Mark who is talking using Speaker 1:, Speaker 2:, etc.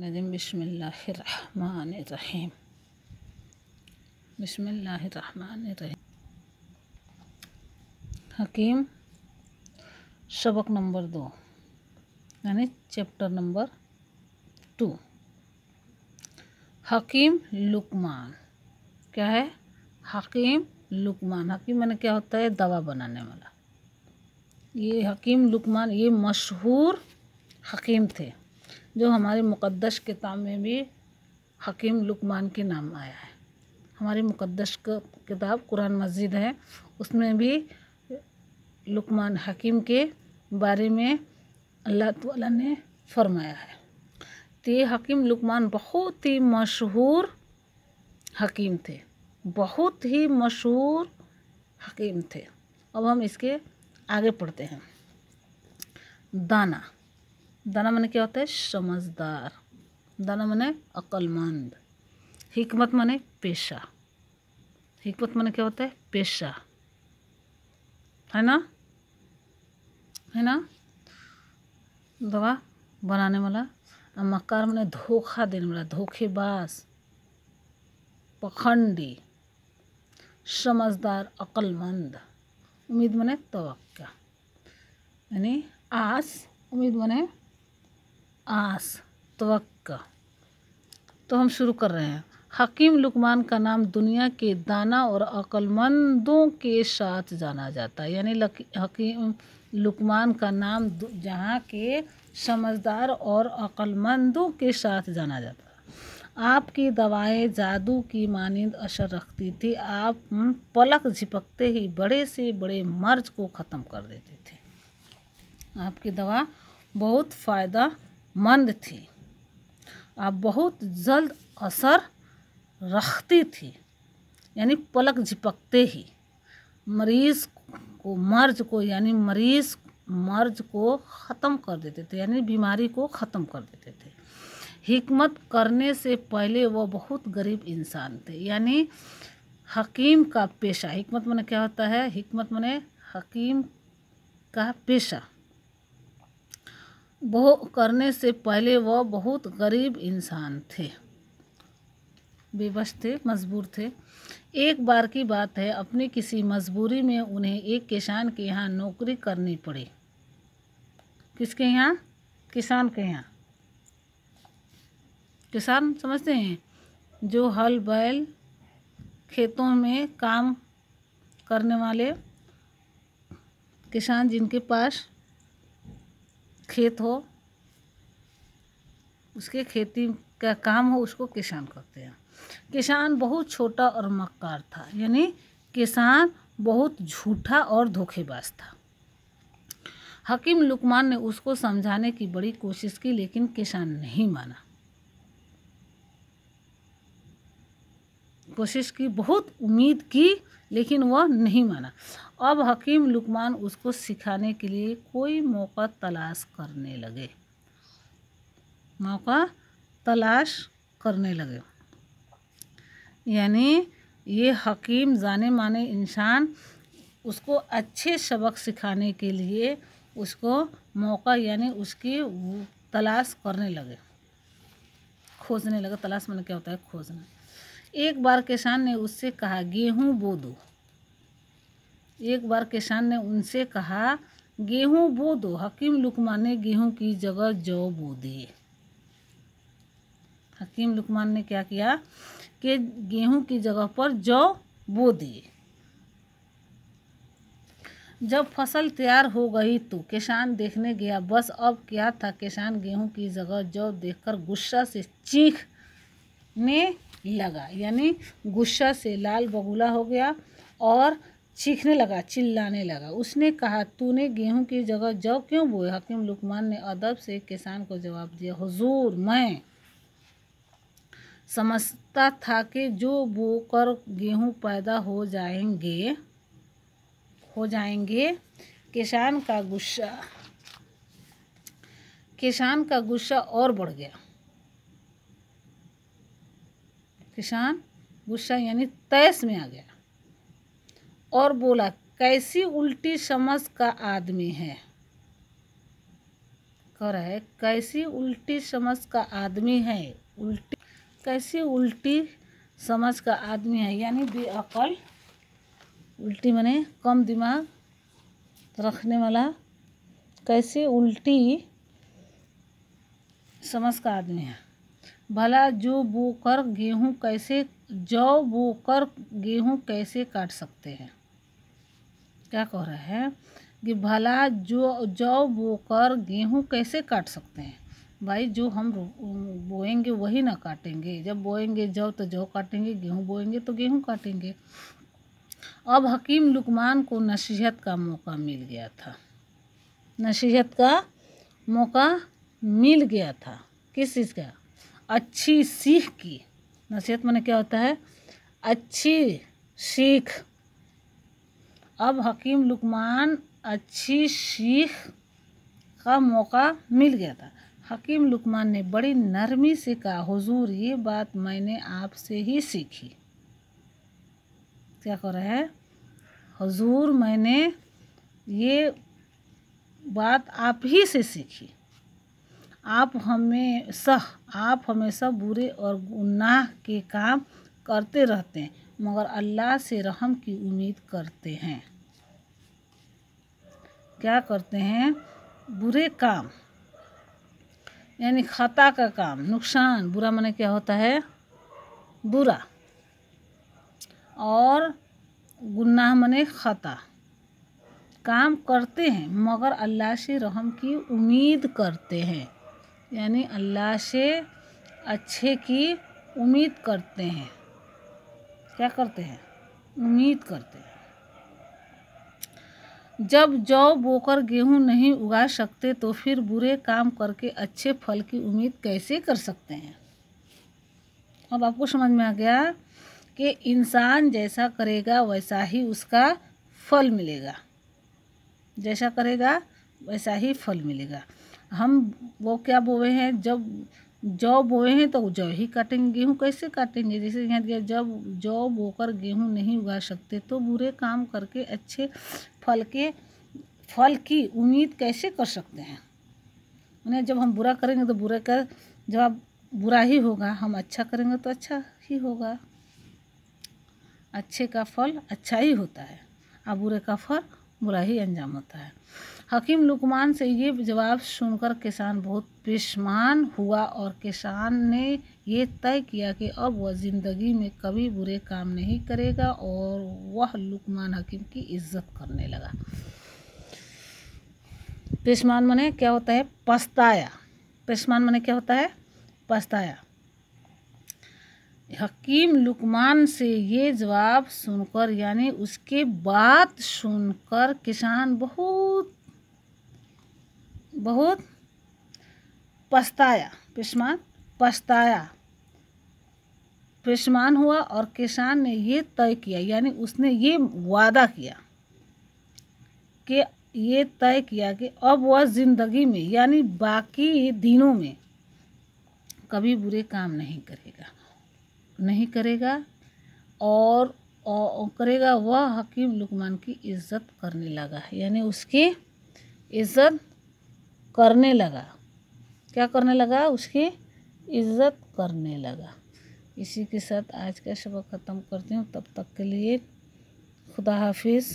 Speaker 1: नजम बसमीम हकीम सबक नंबर दो यानी chapter number two Hakim Luqman क्या है हकीम लुकमान हकीम मैंने क्या होता है दवा बनाने वाला ये हकीम लुकमान ये मशहूर हकीम थे जो हमारे मुक़दस किताब में भी हकीम लुकमान के नाम आया है हमारी मुक़दस किताब कुरान मस्जिद है उसमें भी लुकमान हकीम के बारे में अल्लाह ताला ने फरमाया है तो हकीम लुकमान बहुत ही मशहूर हकीम थे बहुत ही मशहूर हकीम थे अब हम इसके आगे पढ़ते हैं दाना दाना मैंने क्या होता है समझदार दाना मैंने अक्लमंद हमत मैंने पेशा हमत मैंने क्या होता है पेशा है ना है ना दवा बनाने वाला और मकार मैंने धोखा देने वाला धोखेबाज पखंडी समझदार अक्लमंद उम्मीद मैंने तो यानी आस उम्मीद मैंने आस तवक्का तो हम शुरू कर रहे हैं हकीम लुकमान का नाम दुनिया के दाना और अक्लमंदों के साथ जाना जाता है यानी हकीम लुकमान का नाम जहाँ के समझदार और अक्लमंदों के साथ जाना जाता आपकी दवाएं जादू की मानंद असर रखती थी आप पलक झिपकते ही बड़े से बड़े मर्ज को ख़त्म कर देते थे आपकी दवा बहुत फ़ायदा मंद थी और बहुत जल्द असर रखती थी यानी पलक झिपकते ही मरीज को मर्ज को यानी मरीज मर्ज को ख़त्म कर देते थे यानी बीमारी को ख़त्म कर देते थे हिकमत करने से पहले वह बहुत गरीब इंसान थे यानी हकीम का पेशा हिकमत मैंने क्या होता है हिकमत मैंने हकीम का पेशा वो करने से पहले वह बहुत गरीब इंसान थे बेबस थे मजबूर थे एक बार की बात है अपनी किसी मजबूरी में उन्हें एक किसान के यहाँ नौकरी करनी पड़ी किसके यहाँ किसान के यहाँ किसान समझते हैं जो हल बैल खेतों में काम करने वाले किसान जिनके पास खेत हो उसके खेती का काम हो उसको किसान कहते हैं किसान बहुत छोटा और मक्कार था यानी किसान बहुत झूठा और धोखेबाज था हकीम लुकमान ने उसको समझाने की बड़ी कोशिश की लेकिन किसान नहीं माना कोशिश की बहुत उम्मीद की लेकिन वह नहीं माना अब हकीम लुकमान उसको सिखाने के लिए कोई मौका तलाश करने लगे मौका तलाश करने लगे यानी ये हकीम जाने माने इंसान उसको अच्छे सबक सिखाने के लिए उसको मौका यानी उसकी तलाश करने लगे खोजने लगे तलाश मैंने क्या होता है खोजना एक बार किसान ने उससे कहा गेहूँ बो दो एक बार किसान ने उनसे कहा गेहूँ बो दो हकीम लुकमान ने गेहूँ की जगह जौ बो दिए हकीम लुकमान ने क्या किया कि गेहूँ की जगह पर जौ बो दिए जब फसल तैयार हो गई तो किसान देखने गया बस अब क्या था किसान गेहूं की जगह जौ देखकर गुस्सा से चीख ने लगा यानी गुस्सा से लाल बगुला हो गया और चीखने लगा चिल्लाने लगा उसने कहा तूने गेहूं की जगह जौ क्यों बोए हकीम लुकमान ने अदब से किसान को जवाब दिया हुजूर मैं समझता था कि जो बोकर गेहूं पैदा हो जाएंगे हो जाएंगे किसान का गुस्सा किसान का गुस्सा और बढ़ गया किसान गुस्सा यानी तयस में आ गया और बोला कैसी उल्टी समझ का आदमी है कह रहा है कैसी उल्टी समझ का आदमी है उल्टी कैसी उल्टी समझ का आदमी है यानी बेअकल उल्टी मैंने कम दिमाग रखने वाला कैसी उल्टी समझ का आदमी है भला जो बो कर गेहूँ कैसे जौ बो कर गेहूँ कैसे काट सकते हैं क्या कह रहा है कि भला जो जौ बो कर गेहूँ कैसे काट सकते हैं भाई जो हम बोएंगे वही ना काटेंगे जब बोएंगे जौ तो जौ काटेंगे गेहूँ बोएंगे तो गेहूँ काटेंगे अब हकीम लुकमान को नसीहत का मौका मिल गया था नसीहत का मौका मिल गया था किस चीज़ का अच्छी सीख की नसीहत मैंने क्या होता है अच्छी सीख अब हकीम लुकमान अच्छी सीख का मौका मिल गया था हकीम लुकमान ने बड़ी नरमी से कहा हुजूर ये बात मैंने आपसे ही सीखी क्या कह रहा है हुजूर मैंने ये बात आप ही से सीखी आप हमें सह आप हमेशा बुरे और गुनाह के काम करते रहते हैं मगर अल्लाह से रहम की उम्मीद करते हैं क्या करते हैं बुरे काम यानी खता का काम नुकसान बुरा मने क्या होता है बुरा और गुनाह मने खता काम करते हैं मगर अल्लाह से रहम की उम्मीद करते हैं यानी अल्लाह से अच्छे की उम्मीद करते हैं क्या करते हैं उम्मीद करते हैं जब जौ बोकर गेहूं नहीं उगा सकते तो फिर बुरे काम करके अच्छे फल की उम्मीद कैसे कर सकते हैं अब आपको समझ में आ गया कि इंसान जैसा करेगा वैसा ही उसका फल मिलेगा जैसा करेगा वैसा ही फल मिलेगा हम वो क्या बोए हैं जब जौ बोए हैं तो जौ ही काटेंगे गेहूँ कैसे काटेंगे जैसे यहाँ दिया जब जौ बोकर गेहूँ नहीं उगा सकते तो बुरे काम करके अच्छे फल के फल की उम्मीद कैसे कर सकते हैं उन्हें जब हम बुरा करेंगे तो बुरे का जवाब बुरा ही होगा हम अच्छा करेंगे तो अच्छा ही होगा अच्छे का फल अच्छा ही होता है और बुरे का फल बुरा ही अंजाम होता है हकीम लुकमान से ये जवाब सुनकर किसान बहुत पेशमान हुआ और किसान ने ये तय किया कि अब वह ज़िंदगी में कभी बुरे काम नहीं करेगा और वह लुकमान हकीम की इज्जत करने लगा पेशमान मने क्या होता है पछताया पेशमान मने क्या होता है पछताया हकीम लुकमान से ये जवाब सुनकर यानी उसके बात सुनकर किसान बहुत बहुत पछताया पिस्मान पछताया पिशमान हुआ और किसान ने ये तय किया यानी उसने ये वादा किया कि ये तय किया कि अब वह ज़िंदगी में यानी बाकी दिनों में कभी बुरे काम नहीं करेगा नहीं करेगा और, और करेगा वह हकीम लुकमान की इज़्ज़त करने लगा यानी उसकी इज़्ज़त करने लगा क्या करने लगा उसकी इज्जत करने लगा इसी के साथ आज का सबक ख़त्म करती हूँ तब तक के लिए खुदा हाफिज़